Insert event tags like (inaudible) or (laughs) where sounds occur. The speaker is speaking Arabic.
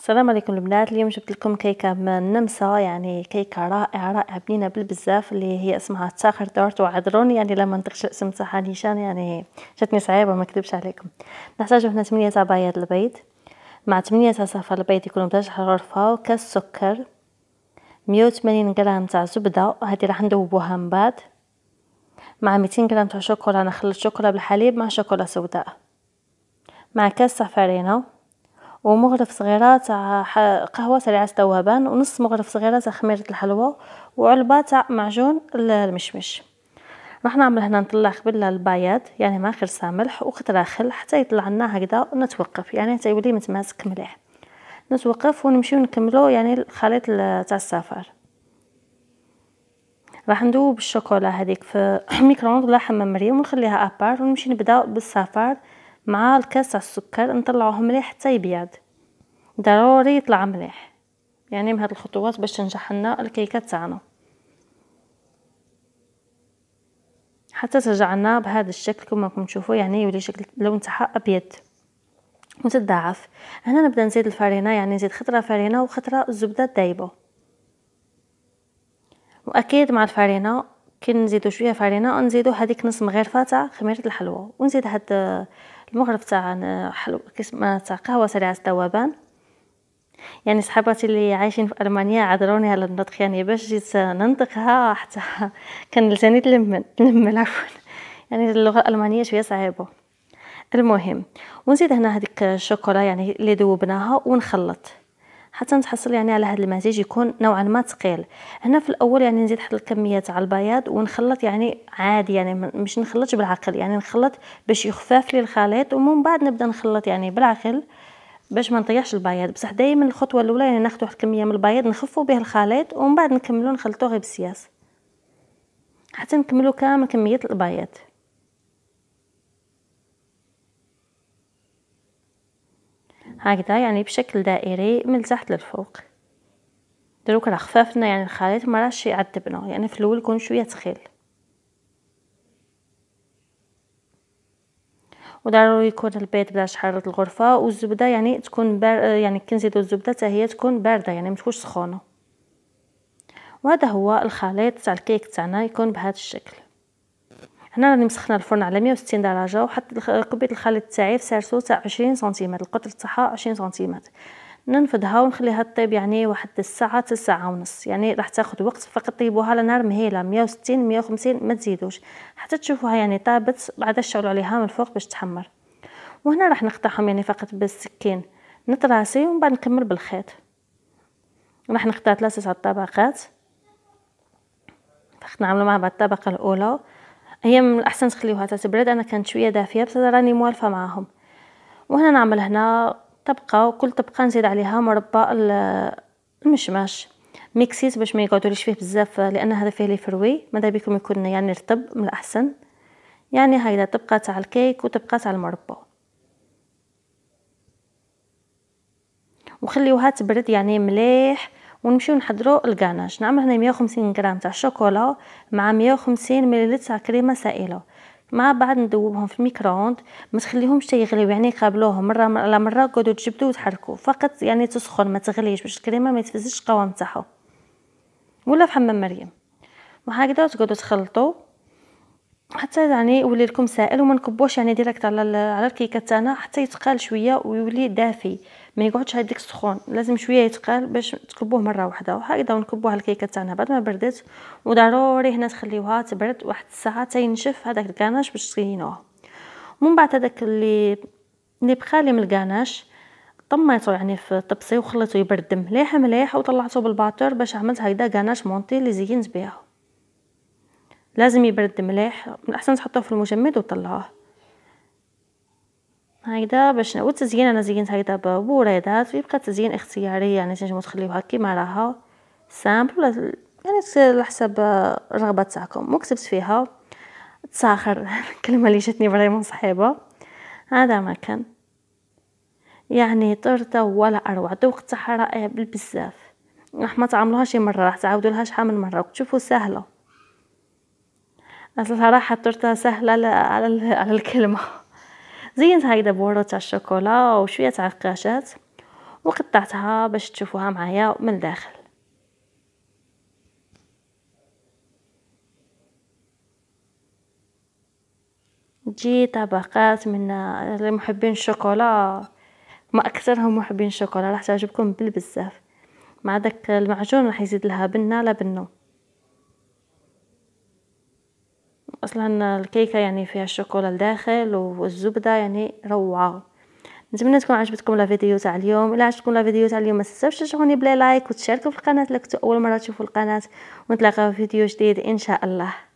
السلام عليكم البنات اليوم جبت لكم كيكه من النمسا يعني كيكه رائعه رائعه بنينه بالبزاف اللي هي اسمها تاخر دورت وعذروني يعني لما نطقش الاسم تاعها نيشان يعني جاتني صعيبه ما نكذبش عليكم نحتاجو هنا 8 تاع بياض البيض مع 8 تاع صفار البيض يكونوا بدرجه الغرفه وكاس سكر 180 غرام تاع زبده هذه راح نذوبوها من بعد مع 200 غرام تاع شوكولا نخلط شوكولا بالحليب مع شوكولا سوداء مع كاس صفارينا ومغرف صغيره تاع قهوه سريعه الذوبان ونص مغرف صغيره تاع خميره الحلوى وعلبه تاع معجون المشمش راح نعمل هنا نطلع قبل البياض يعني مع خرسه ملح وقطره خل حتى يطلع لنا هكذا نتوقف يعني حتى يولي متماسك مليح نتوقف ونمشيو نكملو يعني الخليط تاع السفر راح ندوب الشوكولا هذيك في (coughs) ميكرووند ولا حمام مريم ونخليها ابار ونمشي نبدا بالسفر مع الكاس تاع السكر نطلعوه مليح حتى يبيض ضروري يطلع مليح يعني بهاد الخطوات باش تنجح لنا الكيكه تاعنا حتى ترجعنا بهذا الشكل كما راكم تشوفوا يعني يولي شكل اللون تاعها ابيض متضاعف هنا نبدا نزيد الفرينه يعني نزيد خطره فرينه وخطره الزبده الدايبه واكيد مع الفرينه كي نزيدو شويه فرينه نزيدو هذيك نص مغرفه تاع خميره الحلوى ونزيد هاد المغرب تاع حلو كيسمى تاع قهوه سريعه الذوبان يعني صحباتي اللي عايشين في المانيا عذروني على النطق يعني باش جيت ننطقها حتى (laughs) كان لساني تلمن تلمن عفوا يعني اللغه الالمانيه شويه صعيبه المهم ونزيد هنا هذيك الشوكولا يعني اللي ذوبناها ونخلط حتى نتحصل يعني على هذا المزيج يكون نوعا ما ثقيل هنا في الاول يعني نزيد واحد الكميه تاع البياض ونخلط يعني عادي يعني مش نخلطش بالعقل يعني نخلط باش يخفف لي الخليط ومن بعد نبدا نخلط يعني بالعقل باش ما نطيحش البياض بصح دائما الخطوه الاولى يعني ناخذ واحد الكميه من البياض نخفوا به الخليط ومن بعد نكملو نخلطوا غير بالسياس حتى نكملو كامل كميه البياض هكذا يعني بشكل دائري من التحت للفوق دروك راه خفافنا يعني الخليط ما راهش يعذبنا يعني في الاول يكون شويه تخيل وضروري يكون البيض بلا شحال الغرفه والزبده يعني تكون بار يعني كنزيدو الزبده حتى هي تكون بارده يعني ما تكونش سخونه وهذا هو الخليط تاع الكيك تاعنا يكون بهذا الشكل هنا راني مسخنا الفرن على 160 درجه وحط كبيت الخليط تاعي في سارسو تاع 20 سنتيمتر القطر تاعها 20 سنتيمتر ننفضها ونخليها تطيب يعني واحد الساعه ساعه ونص يعني راح تاخذ وقت فقط طيبوها على نار مهيله 160 150 ما تزيدوش حتى تشوفوها يعني طابت بعد تشعلوا عليها من الفوق باش تحمر وهنا راح نقطعهم يعني فقط بالسكين نتراسي ومن بعد نكمل بالخيط راح نقطع ثلاثه تاع الطبقات راح نعملوا مع بعض الطبقه الاولى هي من الاحسن تخليوها تتبرد انا كانت شويه دافيه بس راني موالفه معاهم وهنا نعمل هنا طبقه وكل طبقه نزيد عليها مربى المشماش ميكسيت باش ما يقعدوليش فيه بزاف لان هذا فيه لي فروي ماذا بكم يكون يعني رطب من الاحسن يعني هيدا طبقه تاع الكيك وطبقه تاع المربى وخليوها تبرد يعني مليح ونمشيو نحضروا الكاناش نعمل هنا 150 غرام تاع الشوكولا مع 150 ملل تاع كريمه سائله مع بعض نذوبهم في الميكرووند ما تخليهمش يغليو يعني قابلوهم مره على مره قعدوا تجبدوا وتحركوا فقط يعني تسخن ما تغليش باش الكريمه ما يتفزش القوام تاعها ولا في حمام مريم وهكذا تقعدوا تخلطوا حتى يعني يولي لكم سائل وما نكبوش يعني ديريكت على على الكيكه تاعنا حتى يتقال شويه ويولي دافي ما يقعدش هذيك السخون لازم شويه يتقال باش تكبوه مره واحده وهكذا ونكبوه على الكيكه تاعنا بعد ما بردت وضروري هنا تخليوها تبرد واحد الساعه حتى ينشف هذاك الكاناش باش تزينوه ومن بعد هذاك اللي اللي بخالي من الكاناش طميته يعني في طبسي وخليته يبرد مليح مليح وطلعته بالباتور باش عملت هكذا كاناش مونتي اللي زينت بها لازم يبرد مليح من الأحسن تحطوه في المجمد وتطلعوه هيدا باش والتزيين انا زينت هيدا بوريدات ويبقى التزيين اختياري يعني تنجمو تخليوها كيما راها سامبل ولا يعني على حسب الرغبه تاعكم كتبت فيها تساخر الكلمه (laughs) اللي جاتني فريمون صحيبة هذا ما كان يعني طرطة ولا اروع ذوق تاعها رائع بالبزاف راح ما تعملوها شي مره راح تعاودولها شحال من مره وتشوفو سهله اصل صراحه التورته سهله على على الكلمه (laughs) زينت هكذا بورو تاع الشوكولا وشويه تاع القاشات وقطعتها باش تشوفوها معايا من الداخل تجي طبقات من محبين الشوكولا ما اكثرهم محبين الشوكولا راح تعجبكم بالبزاف مع داك المعجون راح يزيد لها بنه لا بنه اصلا الكيكه يعني فيها الشوكولا لداخل والزبده يعني روعه نتمنى تكون عجبتكم لا فيديو تاع اليوم الا عجبتكم لا فيديو تاع اليوم ما تنساوش تشجعوني بلي لايك وتشاركوا في القناه لكم اول مره تشوفوا القناه ونتلاقاو في فيديو جديد ان شاء الله